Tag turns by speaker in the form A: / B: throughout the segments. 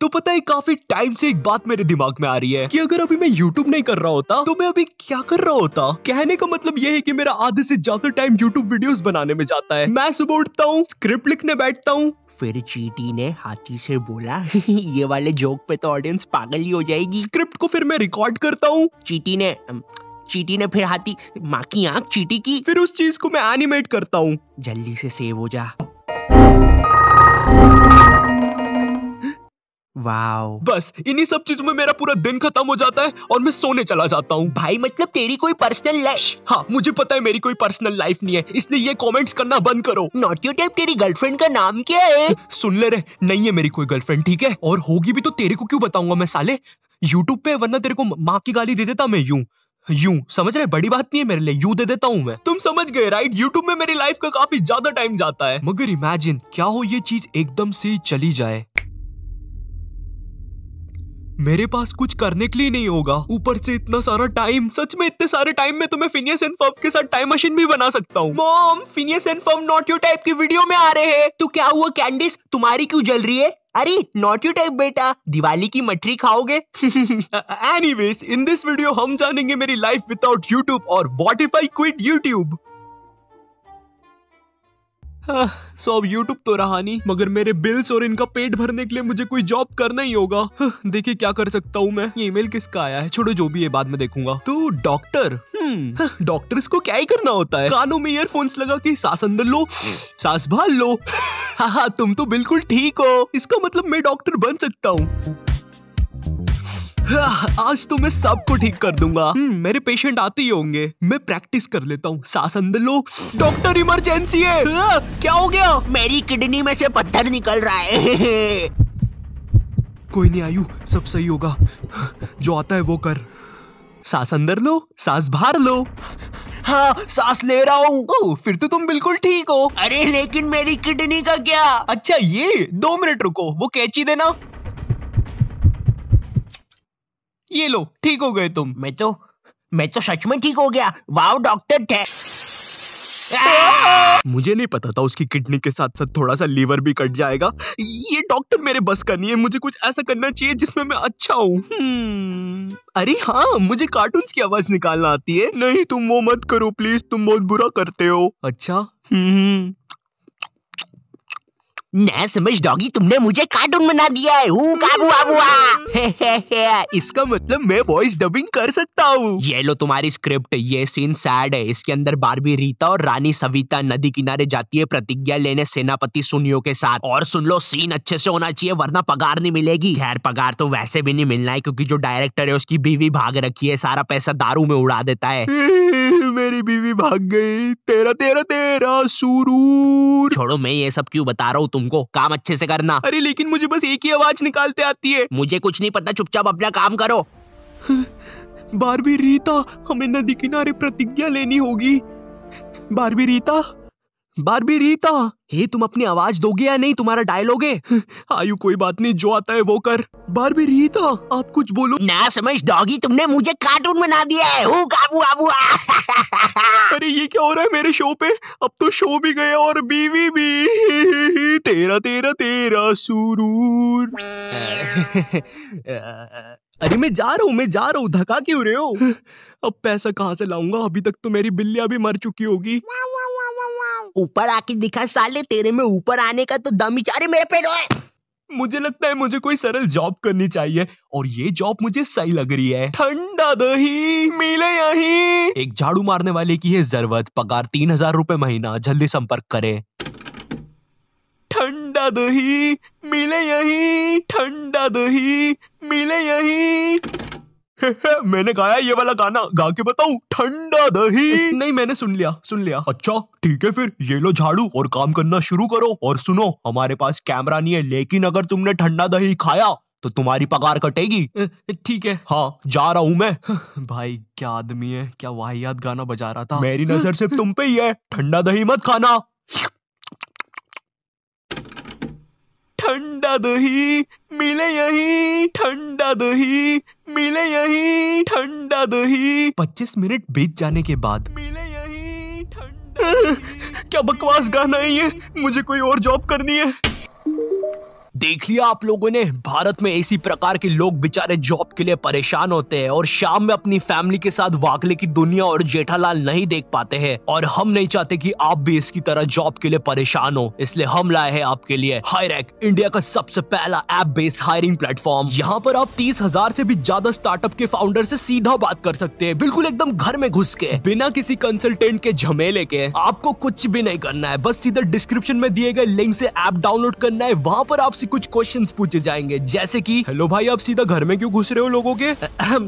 A: तो पता है काफी टाइम से एक बात मेरे दिमाग में आ रही है कि अगर अभी मैं यूट्यूब नहीं कर रहा होता तो मैं अभी क्या कर रहा होता कहने का मतलब ये है कि मेरा आधे से ज्यादा टाइम यूट्यूब वीडियो बनाने में जाता है मैं सुबह उठता हूँ स्क्रिप्ट लिखने बैठता हूँ फिर चीटी ने हाथी से बोला ये वाले जोक पे तो ऑडियंस पागल ही हो जाएगी स्क्रिप्ट को फिर मैं रिकॉर्ड करता हूँ चीटी ने चीटी ने फिर हाथी माँ की आँख चीटी की फिर उस चीज को मैं एनिमेट करता हूँ जल्दी से सेव हो जा वाओ बस इन्हीं सब चीजों में मेरा पूरा दिन खत्म हो जाता है और मैं सोने चला जाता हूँ भाई मतलब तेरी कोई पर्सनल लाइफ हाँ मुझे पता है मेरी कोई पर्सनल लाइफ नहीं है इसलिए ये कमेंट्स करना बंद करो नॉट यू टाइप तेरी गर्लफ्रेंड का नाम क्या है सुन ले रहे नहीं है मेरी कोई गर्लफ्रेंड ठीक है और होगी भी तो तेरे को क्यों बताऊंगा मैं साले यूट्यूब पे वरना तेरे को माँ की गाली दे देता मैं यूं यू समझ रहे बड़ी बात नहीं है मेरे लिए यू दे देता हूँ मैं तुम समझ गए राइट यूट्यूब में मेरी लाइफ का काफी ज्यादा टाइम जाता है मगर इमेजिन क्या हो ये चीज एकदम से चली जाए मेरे पास कुछ करने के लिए नहीं होगा ऊपर से इतना सारा टाइम सच में इतने सारे टाइम में तुम्हें फिनियस एंड फॉर्म के साथ टाइम मशीन भी बना सकता हूँ mom Phineas and Ferb not you type की वीडियो में आ रहे हैं तो क्या हुआ कैंडिस तुम्हारी क्यों जल रही है अरे नॉट यू टाइप बेटा दिवाली की मटरी खाओगे एनीवेज इन दिस वीडियो हम जानेंगे मेरी लाइफ विदाउट यूट्यूब और वॉटिफाई इफ आई क्विट यूट्यूब हाँ, सो अब YouTube तो रहा नहीं मगर मेरे बिल्स और इनका पेट भरने के लिए मुझे कोई जॉब करना ही होगा हाँ, देखिए क्या कर सकता हूँ मैं ये ईमेल किसका आया है छोड़ो जो भी है बाद में देखूंगा तो डॉक्टर डॉक्टर्स को क्या ही करना होता है कानों में ईयरफोन्स लगा के सांस अंदर लो सांस भाल लो हाँ, हाँ तुम तो बिल्कुल ठीक हो इसका मतलब मैं डॉक्टर बन सकता हूँ आज तो मैं सबको ठीक कर दूंगा हम्म, मेरे पेशेंट आते ही होंगे मैं प्रैक्टिस कर लेता हूँ सांस अंदर लो डॉक्टर इमरजेंसी है हाँ, क्या हो गया मेरी किडनी में से पत्थर निकल रहा है कोई नहीं आयु सब सही होगा जो आता है वो कर सांस अंदर लो सांस बाहर लो हाँ सांस ले रहा हूँ फिर तो तुम बिल्कुल ठीक हो अरे लेकिन मेरी किडनी का क्या अच्छा ये दो मिनट रुको वो कैची देना ये लो ठीक हो गए तुम मैं तो मैं तो सच में ठीक हो गया वाओ डॉक्टर थे मुझे नहीं पता था उसकी किडनी के साथ साथ थोड़ा सा लीवर भी कट जाएगा ये डॉक्टर मेरे बस का नहीं है मुझे कुछ ऐसा करना चाहिए जिसमें मैं अच्छा हूँ हम्म। अरे हाँ मुझे कार्टून की आवाज निकालना आती है नहीं तुम वो मत करो प्लीज तुम बहुत बुरा करते हो अच्छा हम्म। मैं समझ डॉगी तुमने मुझे कार्टून बना दिया है ऊ काबू आबुआ इसका मतलब मैं वॉइस डबिंग कर सकता हूँ ये लो तुम्हारी स्क्रिप्ट ये सीन सैड है इसके अंदर बारबी रीता और रानी सविता नदी किनारे जाती है प्रतिज्ञा लेने सेनापति सुनियो के साथ और सुन लो सीन अच्छे से होना चाहिए वरना पगार नहीं मिलेगी खैर पगार तो वैसे भी नहीं मिलना है क्योंकि जो डायरेक्टर है उसकी बीवी भाग रखी है सारा पैसा दारू में उड़ा देता है मेरी बीवी भाग गई तेरा तेरा तेरा सुरूर छोड़ो मैं ये सब क्यों बता रहा हूँ तुमको काम अच्छे से करना अरे लेकिन मुझे बस एक ही आवाज निकालते आती है मुझे कुछ नहीं पता चुपचाप अपना काम करो बारवी रीता हमें नदी किनारे प्रतिज्ञा लेनी होगी बारवी रीता बारबी रीता हे तुम अपनी आवाज दोगे या नहीं तुम्हारा डायलॉग है आयु कोई बात नहीं जो आता है वो कर बारबी रीता आप कुछ बोलो ना समझ डॉगी तुमने मुझे कार्टून बना दिया है काबू, आबू, अरे ये क्या हो रहा है मेरे शो पे अब तो शो भी गए और बीवी भी तेरा तेरा तेरा सुरूर अरे मैं जा रहा हूँ मैं जा रहा हूँ धका क्यों रहे हो अब पैसा कहाँ से लाऊंगा अभी तक तो मेरी बिल्लिया भी मर चुकी होगी ऊपर आके दिखा साले तेरे में ऊपर आने का तो दम ही मेरे पे है मुझे लगता है मुझे कोई सरल जॉब करनी चाहिए और ये जॉब मुझे सही लग रही है ठंडा दही मिले यही एक झाड़ू मारने वाले की है जरूरत पगार तीन हजार रूपए महीना जल्दी संपर्क करें ठंडा दही मिले यही ठंडा दही मिले यही मैंने गाया ये वाला गाना गा के बताऊ ठंडा दही नहीं मैंने सुन लिया सुन लिया अच्छा ठीक है फिर ये लो झाड़ू और काम करना शुरू करो और सुनो हमारे पास कैमरा नहीं है लेकिन अगर तुमने ठंडा दही खाया तो तुम्हारी पगार कटेगी ठीक है हाँ जा रहा हूँ मैं भाई क्या आदमी है क्या वाहियात गाना बजा रहा था मेरी नजर सिर्फ तुम पे ही है ठंडा दही मत खाना ठंडा दही मिले यही ठंडा दही मिले यही ठंडा दही पच्चीस मिनट बीत जाने के बाद मिले यही ठंडा क्या बकवास गाना है ये मुझे कोई और जॉब करनी है देख लिया आप लोगों ने भारत में इसी प्रकार के लोग बेचारे जॉब के लिए परेशान होते हैं और शाम में अपनी फैमिली के साथ वाकले की दुनिया और जेठालाल नहीं देख पाते हैं और हम नहीं चाहते कि आप भी इसकी तरह जॉब के लिए परेशान हो इसलिए हम लाए हैं आपके लिए हायर इंडिया का सबसे पहला एप बेस्ड हायरिंग प्लेटफॉर्म यहाँ पर आप तीस हजार से भी ज्यादा स्टार्टअप के फाउंडर से सीधा बात कर सकते हैं बिल्कुल एकदम घर में घुस के बिना किसी कंसल्टेंट के झमेले के आपको कुछ भी नहीं करना है बस सीधा डिस्क्रिप्शन में दिए गए लिंक से ऐप डाउनलोड करना है वहाँ पर आप आपसे कुछ क्वेश्चन पूछे जाएंगे जैसे की हेलो भाई आप सीधा घर में क्यों घुस रहे हो लोगों के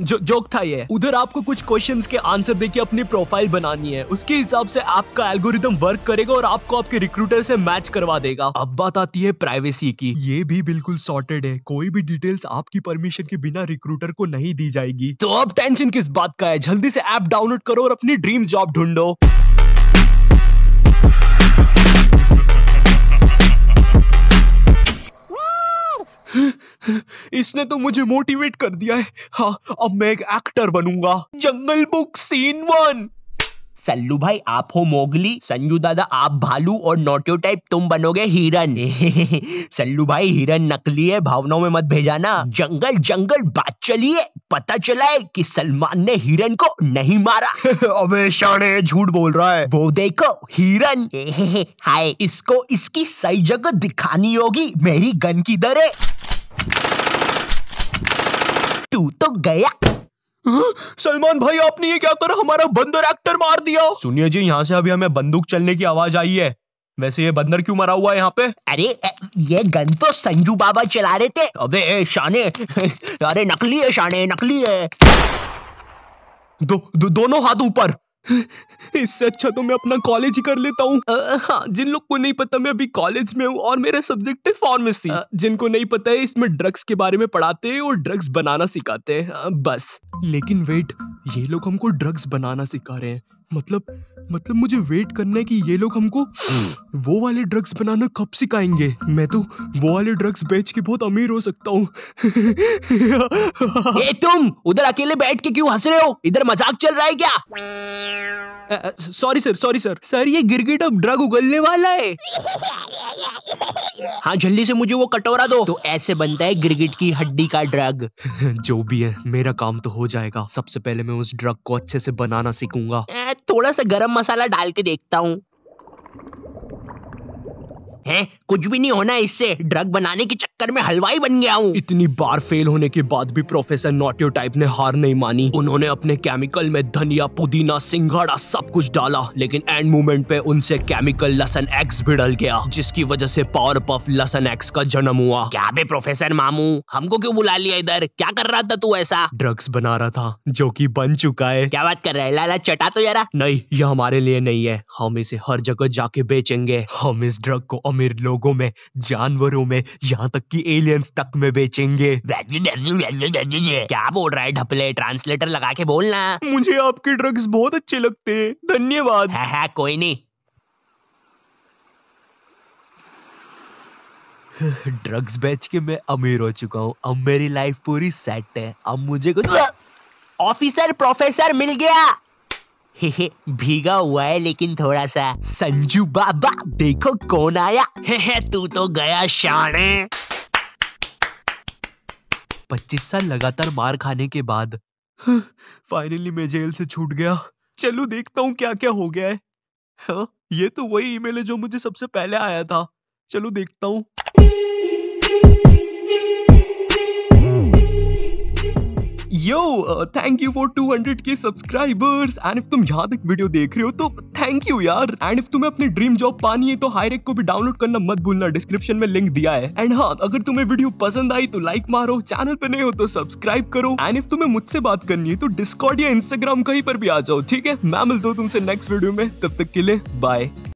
A: जो जोक था ये उधर आपको कुछ क्वेश्चन के आंसर देके अपनी प्रोफाइल बनानी है उसके हिसाब से आपका एल्गोरिदम वर्क करेगा और आपको आपके रिक्रूटर से मैच करवा देगा अब बात आती है प्राइवेसी की ये भी बिल्कुल सॉर्टेड है कोई भी डिटेल्स आपकी परमिशन के बिना रिक्रूटर को नहीं दी जाएगी तो अब टेंशन किस बात का है जल्दी से ऐप डाउनलोड करो और अपनी ड्रीम जॉब ढूंढो इसने तो मुझे मोटिवेट कर दिया है हाँ अब मैं एक एक्टर बनूंगा Jungle Book scene one Sallu भाई आप हो मोगली संजू दादा आप भालू और नोटियो टाइप तुम बनोगे हिरन सल्लू भाई हिरन नकली है भावनाओं में मत भेजाना जंगल जंगल बात चलिए पता चला है कि सलमान ने हिरन को नहीं मारा अबे शाने झूठ बोल रहा है वो देखो हिरन हाय इसको इसकी सही जगह दिखानी होगी मेरी गन की दर है तू तो गया हाँ, सलमान भाई आपने ये क्या कर हमारा बंदर एक्टर मार दिया सुनिए जी यहाँ से अभी हमें बंदूक चलने की आवाज आई है वैसे ये बंदर क्यों मरा हुआ है यहाँ पे अरे ये गन तो संजू बाबा चला रहे थे अबे ए, शाने अरे नकली है शाने नकली है दो, दो, दोनों हाथ ऊपर इससे अच्छा तो मैं अपना कॉलेज ही कर लेता हूँ हाँ जिन लोग को नहीं पता मैं अभी कॉलेज में हूँ और मेरा सब्जेक्ट है फार्मेसी जिनको नहीं पता है इसमें ड्रग्स के बारे में पढ़ाते हैं और ड्रग्स बनाना सिखाते हैं बस लेकिन वेट ये लोग हमको ड्रग्स बनाना सिखा रहे हैं मतलब मतलब मुझे वेट करना है कि ये लोग हमको वो वाले ड्रग्स बनाना कब सिखाएंगे मैं तो वो वाले ड्रग्स बेच के बहुत अमीर हो सकता हूँ तुम उधर अकेले बैठ के क्यों हंस रहे हो इधर मजाक चल रहा है क्या sorry sir sorry sir sir ये गिरगिट अब ड्रग उगलने वाला है हाँ जल्दी से मुझे वो कटोरा दो तो ऐसे बनता है गिरगिट की हड्डी का ड्रग जो भी है मेरा काम तो हो जाएगा सबसे पहले मैं उस ड्रग को अच्छे से बनाना सीखूंगा थोड़ा सा गरम मसाला डाल के देखता हूँ हैं कुछ भी नहीं होना इससे ड्रग बनाने के चक्कर में हलवाई बन गया हूँ इतनी बार फेल होने के बाद भी प्रोफेसर नोटियो टाइप ने हार नहीं मानी उन्होंने अपने केमिकल में धनिया पुदीना सिंघाड़ा सब कुछ डाला लेकिन एंड मोमेंट पे उनसे केमिकल लसन एक्स डल गया जिसकी वजह से पावर पफ लसन एक्स का जन्म हुआ क्या बे प्रोफेसर मामू हमको क्यों बुला लिया इधर क्या कर रहा था तू ऐसा ड्रग्स बना रहा था जो की बन चुका है क्या बात कर रहा है लाला चटा तो यार नहीं ये हमारे लिए नहीं है हम इसे हर जगह जाके बेचेंगे हम इस ड्रग को अमीर लोगों में जानवरों में यहाँ तक कि एलियंस तक में बेचेंगे क्या बोल रहा है ढपले ट्रांसलेटर लगा के बोलना मुझे आपके ड्रग्स बहुत अच्छे लगते हैं धन्यवाद है, हाँ, है, हाँ, कोई नहीं ड्रग्स बेच के मैं अमीर हो चुका हूँ अब मेरी लाइफ पूरी सेट है अब मुझे कुछ ऑफिसर प्रोफेसर मिल गया हे भीगा हुआ है लेकिन थोड़ा सा संजू बाबा देखो कौन आया हे हे तू तो गया शाणे पच्चीस साल लगातार मार खाने के बाद फाइनली मैं जेल से छूट गया चलो देखता हूँ क्या क्या हो गया है हा? ये तो वही ईमेल है जो मुझे सबसे पहले आया था चलो देखता हूँ yo thank you for hundred के सब्सक्राइबर्स एंड इफ तुम यहाँ तक वीडियो देख रहे हो तो थैंक यू यार एंड इफ तुम्हें अपनी ड्रीम जॉब पानी है तो हाईरेक को भी डाउनलोड करना मत भूलना डिस्क्रिप्शन में लिंक दिया है एंड हाँ अगर तुम्हें वीडियो पसंद आई तो लाइक मारो चैनल पे नहीं हो तो सब्सक्राइब करो एंड इफ तुम्हें मुझसे बात करनी है तो डिस्कॉर्ड या इंस्टाग्राम कहीं पर भी आ जाओ ठीक है मैं मिलता हूँ तुमसे नेक्स्ट वीडियो में तब तक के लिए बाय